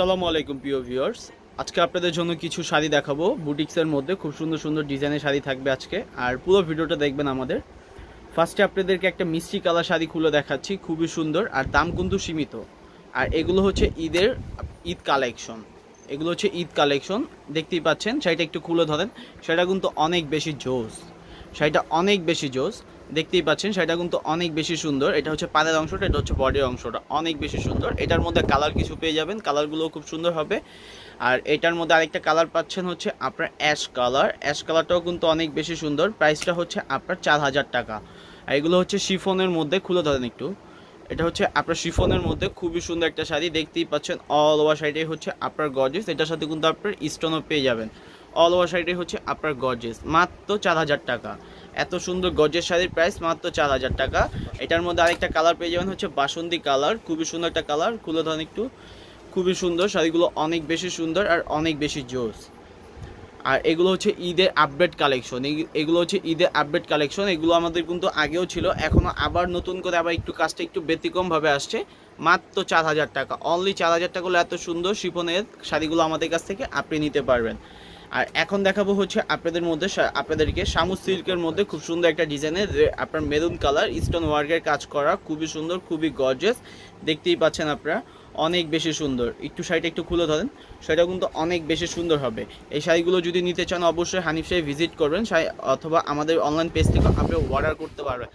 সালামু আলাইকুম প্রিয় ভিউয়ার্স আজকে আপনাদের জন্য কিছু শাড়ি দেখাবো বুটিক্সের মধ্যে খুব সুন্দর সুন্দর ডিজাইনের শাড়ি থাকবে আজকে আর পুরো ভিডিওটা দেখবেন আমাদের ফার্স্টে আপনাদেরকে একটা মিষ্টি কালার শাড়ি খুলে দেখাচ্ছি খুবই সুন্দর আর দাম কিন্তু সীমিত আর এগুলো হচ্ছে ঈদের ঈদ কালেকশন এগুলো হচ্ছে ঈদ কালেকশন দেখতেই পাচ্ছেন শাড়িটা একটু খুলে ধরেন সেটা কিন্তু অনেক বেশি জোস শাড়িটা অনেক বেশি জোস দেখতেই পাচ্ছেন সেটা কিন্তু অনেক বেশি সুন্দর এটা হচ্ছে পানের অংশটা এটা হচ্ছে বডির অংশটা অনেক বেশি সুন্দর এটার মধ্যে কালার কিছু পেয়ে যাবেন কালারগুলোও খুব সুন্দর হবে আর এটার মধ্যে আরেকটা কালার পাচ্ছেন হচ্ছে আপনার অ্যাশ কালার অ্যাশ কালারটাও কিন্তু অনেক বেশি সুন্দর প্রাইসটা হচ্ছে আপনার চার হাজার টাকা আর এগুলো হচ্ছে শিফনের মধ্যে খুলে ধরেন একটু এটা হচ্ছে আপনার শিফনের মধ্যে খুবই সুন্দর একটা শাড়ি দেখতেই পাচ্ছেন অল ওভার শাড়িটাই হচ্ছে আপনার গর্জেস এটার সাথে কিন্তু আপনার স্টোনও পেয়ে যাবেন অল ওভার শাড়িটাই হচ্ছে আপনার গর্জেস মাত্র চার হাজার টাকা এত সুন্দর গজের শাড়ির প্রাইস মাত্র চার হাজার টাকা এটার মধ্যে আরেকটা কালার পেয়ে যাবেন হচ্ছে বাসন্তী কালার খুবই সুন্দর একটা কালার খুলে ধরেন একটু খুবই সুন্দর শাড়িগুলো অনেক বেশি সুন্দর আর অনেক বেশি জোস আর এগুলো হচ্ছে ঈদের আপডেট কালেকশন এগুলো হচ্ছে ঈদের আপডেট কালেকশন এগুলো আমাদের কিন্তু আগেও ছিল এখনও আবার নতুন করে আবার একটু কাজটা একটু ব্যতিক্রমভাবে আসছে মাত্র চার হাজার টাকা অনলি চার হাজার টাকা হলে এত সুন্দর শিপনের শাড়িগুলো আমাদের কাছ থেকে আপনি নিতে পারবেন আর এখন দেখাবো হচ্ছে আপনাদের মধ্যে আপনাদেরকে শামু সিল্কের মধ্যে খুব সুন্দর একটা ডিজাইনের আপনার মেরুন কালার স্টোন ওয়ার্কের কাজ করা খুবই সুন্দর খুবই গর্জেস দেখতেই পাচ্ছেন আপনারা অনেক বেশি সুন্দর একটু শাড়িটা একটু খুলে ধরেন সেটা কিন্তু অনেক বেশি সুন্দর হবে এই শাড়িগুলো যদি নিতে চান অবশ্যই হানিফ শাড়ি ভিজিট করবেন শাড়ি অথবা আমাদের অনলাইন পেজ থেকে আপনি অর্ডার করতে পারবেন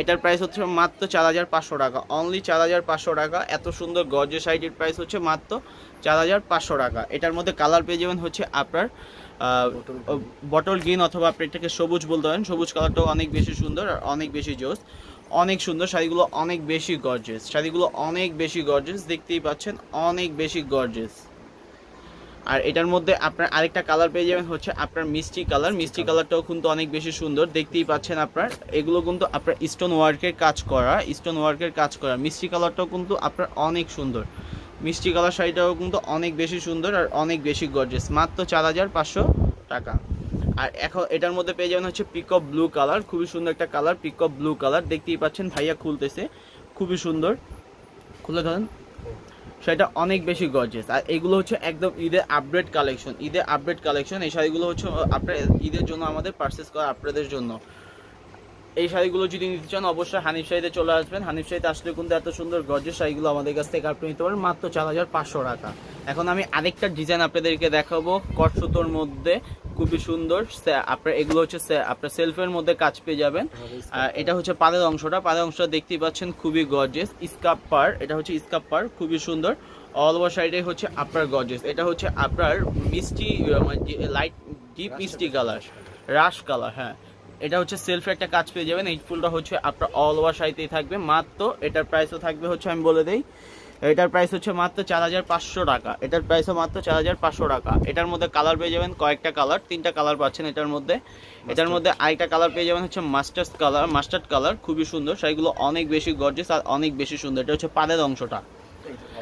এটার প্রাইস হচ্ছে মাত্র চার হাজার পাঁচশো টাকা অনলি চার হাজার পাঁচশো টাকা এত সুন্দর গর্জে শাড়িটির প্রাইস হচ্ছে মাত্র চার হাজার পাঁচশো টাকা এটার মধ্যে কালার পেয়ে যাবেন হচ্ছে আপনার বটল গ্রিন অথবা আপনি এটাকে সবুজ বলতে পারেন সবুজ কালারটাও অনেক বেশি সুন্দর আর অনেক বেশি জোস অনেক সুন্দর শাড়িগুলো অনেক বেশি গর্জেস শাড়িগুলো অনেক বেশি গর্জেস দেখতেই পাচ্ছেন অনেক বেশি গর্জেস আর এটার মধ্যে আপনার আরেকটা কালার পেয়ে যাবেন হচ্ছে আপনার মিষ্টি কালার মিষ্টি কালারটাও আচ্ছা। কিন্তু অনেক বেশি সুন্দর দেখতেই পাচ্ছেন আপনার এগুলো কিন্তু আপনার স্টোন ওয়ার্কের কাজ করা স্টোন ওয়ার্কের কাজ করা মিষ্টি কালারটাও কিন্তু আপনার অনেক সুন্দর মিষ্টি কালার শাড়িটাও কিন্তু অনেক বেশি সুন্দর আর অনেক বেশি গর্জেস মাত্র চার হাজার পাঁচশো টাকা আর এখন এটার মধ্যে পেয়ে যাবেন হচ্ছে অফ ব্লু কালার খুবই সুন্দর একটা কালার অফ ব্লু কালার দেখতেই পাচ্ছেন ভাইয়া খুলতেছে খুবই সুন্দর খুলে ধরেন সেটা অনেক বেশি গর্জেস আর এগুলো হচ্ছে একদম ঈদের আপডেট কালেকশন ঈদের আপডেট কালেকশন এই শাড়িগুলো হচ্ছে আপনার ঈদের জন্য আমাদের পার্সেস করা আপনাদের জন্য এই শাড়িগুলো যদি নিতে চান অবশ্যই হানিফ শাড়িতে চলে আসবেন হানিফ শাড়িতে আসলে কিন্তু এত সুন্দর গর্জের শাড়িগুলো আমাদের কাছ থেকে আপনি নিতে পারেন মাত্র চার হাজার পাঁচশো টাকা এখন আমি আরেকটা ডিজাইন আপনাদেরকে দেখাবো কট সুতোর মধ্যে খুবই সুন্দর আপনার এগুলো হচ্ছে আপনার সেলফের মধ্যে কাজ পেয়ে যাবেন হ্যাঁ, এটা হচ্ছে পাদের অংশটা পাদের অংশটা দেখতেই পাচ্ছেন খুবই গর্জেস স্কাপ পার এটা হচ্ছে স্কাপ পার খুবই সুন্দর অল ওভার সাইডে হচ্ছে আপনার গর্জেস এটা হচ্ছে আপনার মিষ্টি লাইট মানে ডিপ মিষ্টি কালার রাশ কালার হ্যাঁ এটা হচ্ছে সেলফে একটা কাজ পেয়ে যাবেন এই ফুলটা হচ্ছে আপনার অল ওভার সাইডেই থাকবে মাত্র এটার প্রাইসও থাকবে হচ্ছে আমি বলে দিই এটার প্রাইস হচ্ছে মাত্র চার হাজার পাঁচশো টাকা এটার প্রাইসও মাত্র চার হাজার পাঁচশো টাকা এটার মধ্যে কালার পেয়ে যাবেন কয়েকটা কালার তিনটা কালার পাচ্ছেন এটার মধ্যে এটার মধ্যে আরেকটা কালার পেয়ে যাবেন হচ্ছে মাস্টার্স কালার মাস্টার্ড কালার খুবই সুন্দর শাড়িগুলো অনেক বেশি গর্জেস আর অনেক বেশি সুন্দর এটা হচ্ছে পাদের অংশটা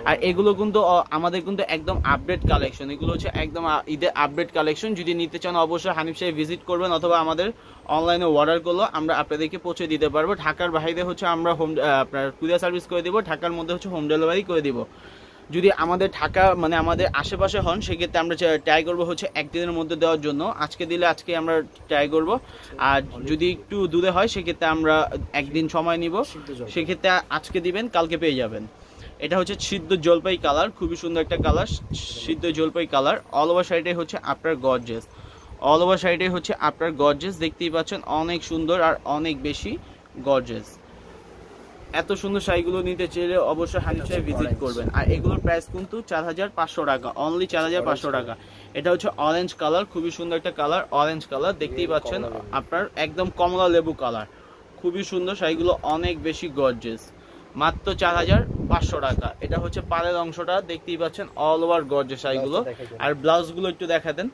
আর এগুলো কিন্তু আমাদের কিন্তু একদম আপডেট কালেকশন এগুলো হচ্ছে একদম ঈদের আপডেট কালেকশন যদি নিতে চান অবশ্যই হানিফ সাহেব ভিজিট করবেন অথবা আমাদের অনলাইনে অর্ডার করলো আমরা আপনাদেরকে পৌঁছে দিতে পারবো ঢাকার বাইরে হচ্ছে আমরা হোম আপনার কুরিয়ার সার্ভিস করে দিব ঢাকার মধ্যে হচ্ছে হোম ডেলিভারি করে দিব যদি আমাদের ঢাকা মানে আমাদের আশেপাশে হন সেক্ষেত্রে আমরা ট্রাই করবো হচ্ছে একদিনের মধ্যে দেওয়ার জন্য আজকে দিলে আজকে আমরা ট্রাই করব আর যদি একটু দূরে হয় সেক্ষেত্রে আমরা একদিন সময় নিব সেক্ষেত্রে আজকে দিবেন কালকে পেয়ে যাবেন এটা হচ্ছে সিদ্ধ জলপাই কালার খুবই সুন্দর একটা কালার সিদ্ধ জলপাই কালার অল ওভার সাইডে হচ্ছে আপনার গর্জেস অল ওভার সাইডে হচ্ছে আপনার গর্জেস দেখতেই পাচ্ছেন অনেক সুন্দর আর অনেক বেশি গর্জেস এত সুন্দর শাড়িগুলো নিতে চাইলে অবশ্যই হানিফশাহী ভিজিট করবেন আর এগুলোর প্রাইস কিন্তু চার হাজার পাঁচশো টাকা অনলি চার হাজার পাঁচশো টাকা এটা হচ্ছে অরেঞ্জ কালার খুবই সুন্দর একটা কালার অরেঞ্জ কালার দেখতেই পাচ্ছেন আপনার একদম কমলা লেবু কালার খুবই সুন্দর শাড়িগুলো অনেক বেশি গর্জেস মাত্র চার হাজার পাঁচশো টাকা এটা হচ্ছে পালের অংশটা দেখতেই পাচ্ছেন অল ওভার গর্জে শাড়িগুলো আর ব্লাউজগুলো একটু দেখা দেন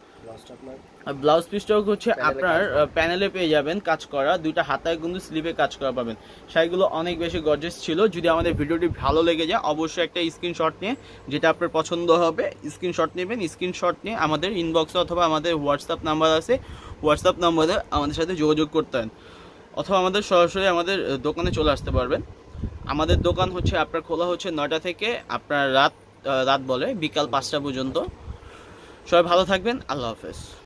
ব্লাউজ পিসটাও হচ্ছে আপনার প্যানেলে পেয়ে যাবেন কাজ করা দুইটা হাতায় কিন্তু স্লিপে কাজ করা পাবেন সেইগুলো অনেক বেশি গর্জেস ছিল যদি আমাদের ভিডিওটি ভালো লেগে যায় অবশ্যই একটা স্ক্রিনশট নিয়ে যেটা আপনার পছন্দ হবে স্ক্রিনশট নেবেন স্ক্রিনশট নিয়ে আমাদের ইনবক্সে অথবা আমাদের হোয়াটসঅ্যাপ নাম্বার আছে হোয়াটসঅ্যাপ নাম্বারে আমাদের সাথে যোগাযোগ করতে হয় অথবা আমাদের সরাসরি আমাদের দোকানে চলে আসতে পারবেন আমাদের দোকান হচ্ছে আপনার খোলা হচ্ছে নয়টা থেকে আপনার রাত রাত বলে বিকাল পাঁচটা পর্যন্ত সবাই ভালো থাকবেন আল্লাহ হাফেজ